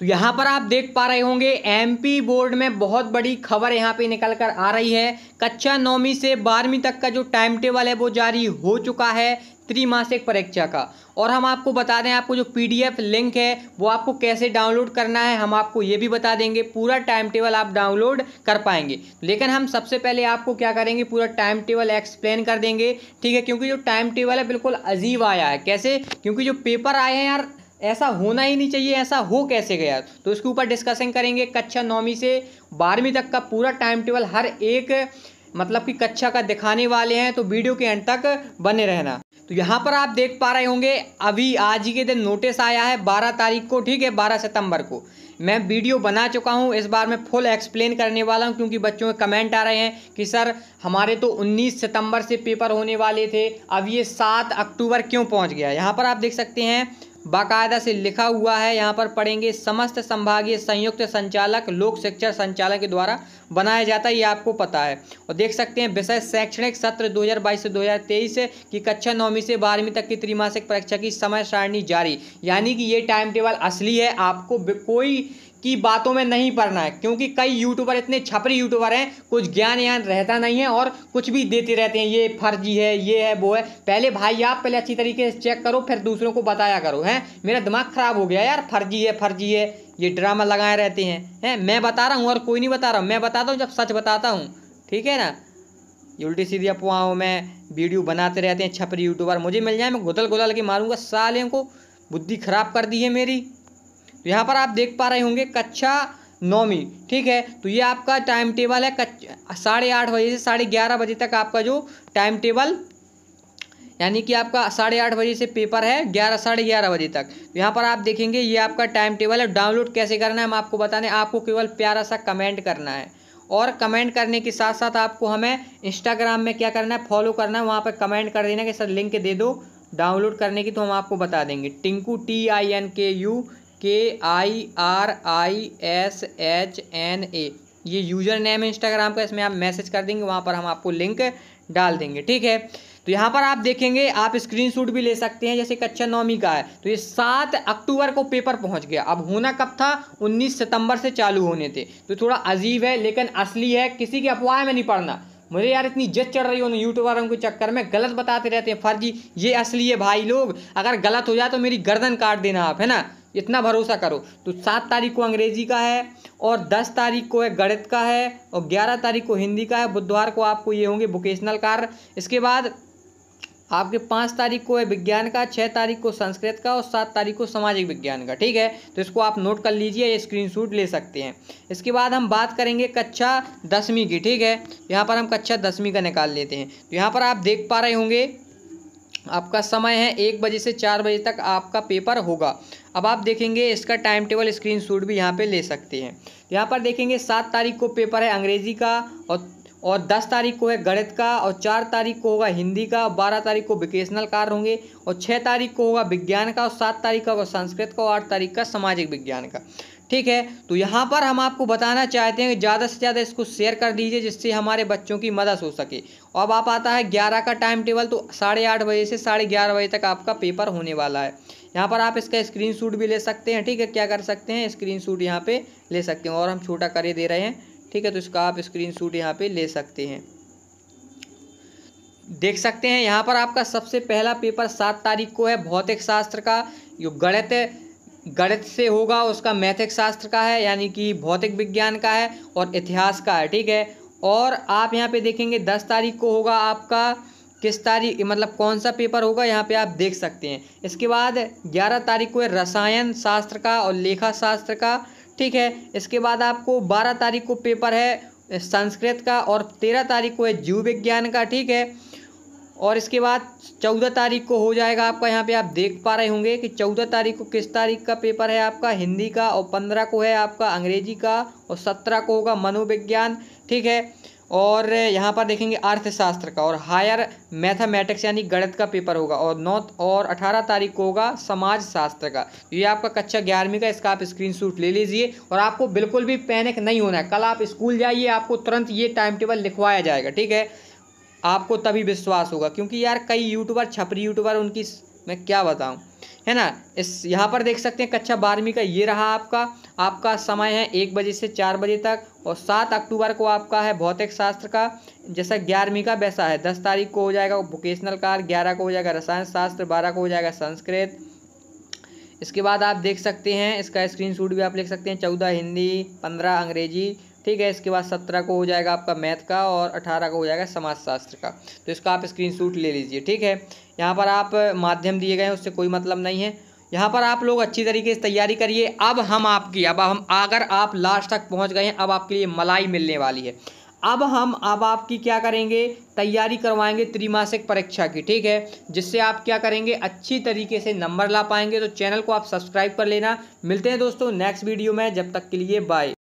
तो यहाँ पर आप देख पा रहे होंगे एमपी बोर्ड में बहुत बड़ी खबर यहाँ पे निकल कर आ रही है कक्षा नौवीं से बारहवीं तक का जो टाइम टेबल है वो जारी हो चुका है त्रिमासिक परीक्षा का और हम आपको बता दें आपको जो पीडीएफ लिंक है वो आपको कैसे डाउनलोड करना है हम आपको ये भी बता देंगे पूरा टाइम टेबल आप डाउनलोड कर पाएंगे लेकिन हम सबसे पहले आपको क्या करेंगे पूरा टाइम टेबल एक्सप्लेन कर देंगे ठीक है क्योंकि जो टाइम टेबल है बिल्कुल अजीब आया है कैसे क्योंकि जो पेपर आए हैं यार ऐसा होना ही नहीं चाहिए ऐसा हो कैसे गया तो इसके ऊपर डिस्कशन करेंगे कक्षा नौवीं से बारहवीं तक का पूरा टाइम टेबल हर एक मतलब कि कक्षा का दिखाने वाले हैं तो वीडियो के एंड तक बने रहना तो यहाँ पर आप देख पा रहे होंगे अभी आज ही के दिन नोटिस आया है 12 तारीख को ठीक है 12 सितंबर को मैं वीडियो बना चुका हूँ इस बार मैं फुल एक्सप्लेन करने वाला हूँ क्योंकि बच्चों के कमेंट आ रहे हैं कि सर हमारे तो 19 सितंबर से पेपर होने वाले थे अब ये 7 अक्टूबर क्यों पहुँच गया यहाँ पर आप देख सकते हैं बाकायदा से लिखा हुआ है यहाँ पर पढ़ेंगे समस्त संभागीय संयुक्त संचालक लोक शिक्षा संचालक के द्वारा बनाया जाता है ये आपको पता है और देख सकते हैं विषय शैक्षणिक सत्र 2022 से 2023 की कक्षा नौवीं से बारहवीं तक की त्रिमासिक परीक्षा की समय सारणी जारी यानी कि ये टाइम टेबल असली है आपको कोई की बातों में नहीं पढ़ना है क्योंकि कई यूट्यूबर इतने छपरी यूट्यूबर हैं कुछ ज्ञान ज्ञान रहता नहीं है और कुछ भी देते रहते हैं ये फर्जी है ये है वो है पहले भाई आप पहले अच्छी तरीके से चेक करो फिर दूसरों को बताया करो हैं मेरा दिमाग ख़राब हो गया यार फर्जी है फर्जी है ये ड्रामा लगाए रहते हैं हैं मैं बता रहा हूँ और कोई नहीं बता रहा हूँ मैं बताता हूँ जब सच बताता हूँ ठीक है ना ये उल्टी सीधी अफवाहों में वीडियो बनाते रहते हैं छपरी यूट्यूबर मुझे मिल जाए मैं गुदल गुदल के मारूंगा साले को बुद्धि खराब कर दी है मेरी तो यहाँ पर आप देख पा रहे होंगे कक्षा नौवीं ठीक है तो ये आपका टाइम टेबल है साढ़े आठ बजे से साढ़े ग्यारह बजे तक आपका जो टाइम टेबल यानी कि आपका साढ़े आठ बजे से पेपर है ग्यारह साढ़े ग्यारह बजे तक तो यहाँ पर आप देखेंगे ये आपका टाइम टेबल है डाउनलोड कैसे करना है हम आपको बताने आपको केवल प्यारा सा कमेंट करना है और कमेंट करने के साथ साथ आपको हमें इंस्टाग्राम में क्या करना है फॉलो करना है वहाँ पर कमेंट कर देना कि सर लिंक दे दो डाउनलोड करने की तो हम आपको बता देंगे Tinku T I N K U K I R I S H N A ये यूज़र नेम है इंस्टाग्राम का इसमें आप मैसेज कर देंगे वहाँ पर हम आपको लिंक डाल देंगे ठीक है तो यहाँ पर आप देखेंगे आप स्क्रीनशॉट भी ले सकते हैं जैसे कक्षा अच्छा नौवीं का है तो ये सात अक्टूबर को पेपर पहुँच गया अब होना कब था उन्नीस सितंबर से चालू होने थे तो थोड़ा अजीब है लेकिन असली है किसी की अफवाह में नहीं पढ़ना मुझे यार इतनी जज चढ़ रही हो ना यूट्यूबरों के चक्कर में गलत बताते रहते हैं फर्जी ये असली है भाई लोग अगर गलत हो जाए तो मेरी गर्दन काट देना आप है ना इतना भरोसा करो तो सात तारीख को अंग्रेजी का है और दस तारीख को है गणित का है और ग्यारह तारीख को हिंदी का है बुधवार को आपको ये होंगे वोकेशनल कार्य इसके बाद आपके पाँच तारीख को है विज्ञान का छः तारीख को संस्कृत का और सात तारीख को सामाजिक विज्ञान का ठीक है तो इसको आप नोट कर लीजिए या स्क्रीन ले सकते हैं इसके बाद हम बात करेंगे कक्षा दसवीं की ठीक है यहाँ पर हम कक्षा दसवीं का निकाल लेते हैं तो यहाँ पर आप देख पा रहे होंगे आपका समय है एक बजे से चार बजे तक आपका पेपर होगा अब आप देखेंगे इसका टाइम टेबल स्क्रीन शूट भी यहाँ पे ले सकते हैं यहाँ पर देखेंगे सात तारीख को पेपर है अंग्रेजी का और और दस तारीख को है गणित का और चार तारीख को होगा हिंदी का बारह तारीख को वोकेशनल कार होंगे और छः तारीख को होगा विज्ञान का और सात तारीख का होगा संस्कृत का और आठ तारीख का सामाजिक विज्ञान का ठीक है तो यहाँ पर हम आपको बताना चाहते हैं कि ज़्यादा से ज़्यादा इसको शेयर कर दीजिए जिससे हमारे बच्चों की मदद हो सके अब आप आता है ग्यारह का टाइम टेबल तो साढ़े आठ बजे से साढ़े ग्यारह बजे तक आपका पेपर होने वाला है यहाँ पर आप इसका शूट भी ले सकते हैं ठीक है क्या कर सकते हैं स्क्रीन शूट यहाँ पर ले सकते हैं और हम छोटा करे दे रहे हैं ठीक है तो इसका आप स्क्रीन शूट यहाँ ले सकते हैं देख सकते हैं यहाँ पर आपका सबसे पहला पेपर सात तारीख को है भौतिक शास्त्र का जो गणित गणित से होगा उसका मैथिक शास्त्र का है यानी कि भौतिक विज्ञान का है और इतिहास का है ठीक है और आप यहाँ पे देखेंगे दस तारीख को होगा आपका किस तारीख मतलब कौन सा पेपर होगा यहाँ पे आप देख सकते हैं इसके बाद ग्यारह तारीख को है रसायन शास्त्र का और लेखा शास्त्र का ठीक है इसके बाद आपको बारह तारीख को पेपर है संस्कृत का और तेरह तारीख को है जीव विज्ञान का ठीक है और इसके बाद चौदह तारीख को हो जाएगा आपका यहाँ पे आप देख पा रहे होंगे कि चौदह तारीख को किस तारीख का पेपर है आपका हिंदी का और पंद्रह को है आपका अंग्रेजी का और सत्रह को होगा मनोविज्ञान ठीक है और यहाँ पर देखेंगे अर्थशास्त्र का और हायर मैथमेटिक्स यानी गणित का पेपर होगा और नौ और अठारह तारीख को होगा समाज शास्त्र का ये आपका कक्षा ग्यारहवीं का इसका आप स्क्रीनशॉट ले लीजिए और आपको बिल्कुल भी पैनिक नहीं होना है कल आप स्कूल जाइए आपको तुरंत ये टाइम टेबल लिखवाया जाएगा ठीक है आपको तभी विश्वास होगा क्योंकि यार कई यूट्यूबर छपरी यूट्यूबर उनकी मैं क्या बताऊँ है ना इस यहाँ पर देख सकते हैं कक्षा बारहवीं का ये रहा आपका आपका समय है एक बजे से चार बजे तक और सात अक्टूबर को आपका है भौतिक शास्त्र का जैसा ग्यारहवीं का वैसा है दस तारीख को हो जाएगा वोकेशनल कार ग्यारह को हो जाएगा रसायन शास्त्र बारह को हो जाएगा संस्कृत इसके बाद आप देख सकते हैं इसका स्क्रीन भी आप लिख सकते हैं चौदह हिंदी पंद्रह अंग्रेजी ठीक है इसके बाद सत्रह को हो जाएगा आपका मैथ का और अठारह को हो जाएगा समाजशास्त्र का तो इसका आप स्क्रीन ले लीजिए ठीक है यहाँ पर आप माध्यम दिए गए उससे कोई मतलब नहीं है यहाँ पर आप लोग अच्छी तरीके से तैयारी करिए अब हम आपकी अब हम अगर आप लास्ट तक पहुँच गए हैं अब आपके लिए मलाई मिलने वाली है अब हम अब आपकी क्या करेंगे तैयारी करवाएंगे त्रिमासिक परीक्षा की ठीक है जिससे आप क्या करेंगे अच्छी तरीके से नंबर ला पाएंगे तो चैनल को आप सब्सक्राइब कर लेना मिलते हैं दोस्तों नेक्स्ट वीडियो में जब तक के लिए बाय